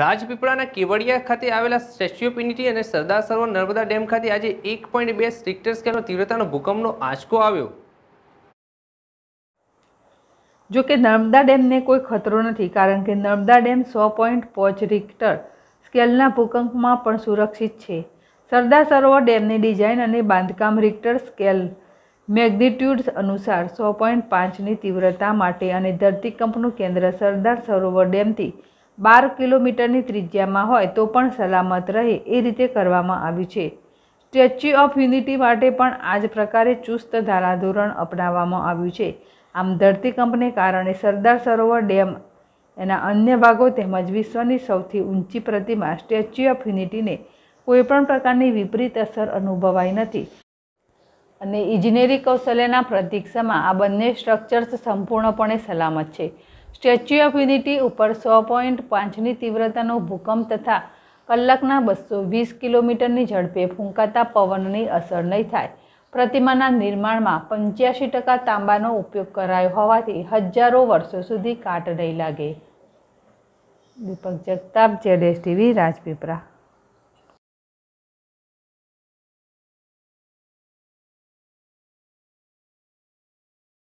રાજપીપળાના કેવડિયા ખાતે આવેલા statue of unity અને સરદાર સરોવર નર્મદા ડેમ ખાતે આજે એક પોઈન્ટ બે સ્ટ્રિક્ટર સ્કેલનો તીવ્રતાનો ભૂકંપનો આંચકો આવ્યો જો કે નર્મદા ડેમને કોઈ ખતરો નથી કારણ કે નર્મદા ડેમ સો પોઈન્ટ પાંચ રિક્ટર સ્કેલના ભૂકંપમાં પણ સુરક્ષિત છે સરદાર સરોવર ડેમની ડિઝાઇન અને બાંધકામ રિક્ટર સ્કેલ મેગ્નિટ્યૂડ અનુસાર સો પોઈન્ટ પાંચની તીવ્રતા માટે અને ધરતીકંપનું કેન્દ્ર સરદાર સરોવર ડેમથી બાર કિલોમીટરની ત્રિજ્યામાં હોય તો પણ સલામત રહે એ રીતે કરવામાં આવ્યું છે સ્ટેચ્યુ ઓફ યુનિટી માટે પણ આ જ પ્રકારે ચુસ્ત ધારાધોરણ અપનાવવામાં આવ્યું છે આમ ધરતીકંપને કારણે સરદાર સરોવર ડેમ એના અન્ય ભાગો તેમજ વિશ્વની સૌથી ઊંચી પ્રતિમા સ્ટેચ્યુ ઓફ યુનિટીને કોઈપણ પ્રકારની વિપરીત અસર અનુભવાઈ નથી અને ઇજનેરી કૌશલ્યના પ્રતીક્ષામાં આ બંને સ્ટ્રક્ચર્સ સંપૂર્ણપણે સલામત છે સ્ટેચ્યુ ઓફ યુનિટી ઉપર સો પોઈન્ટ પાંચની તીવ્રતાનો ભૂકંપ તથા કલાકના બસો વીસ કિલોમીટરની ઝડપે ફૂંકાતા પવનની અસર નહીં થાય પ્રતિમાના નિર્માણમાં પંચ્યાસી ટકા તાંબાનો ઉપયોગ કરાયો હોવાથી હજારો વર્ષો સુધી કાટ નહીં લાગે દીપક જગતાપ જેડેશ ટીવી રાજપીપરા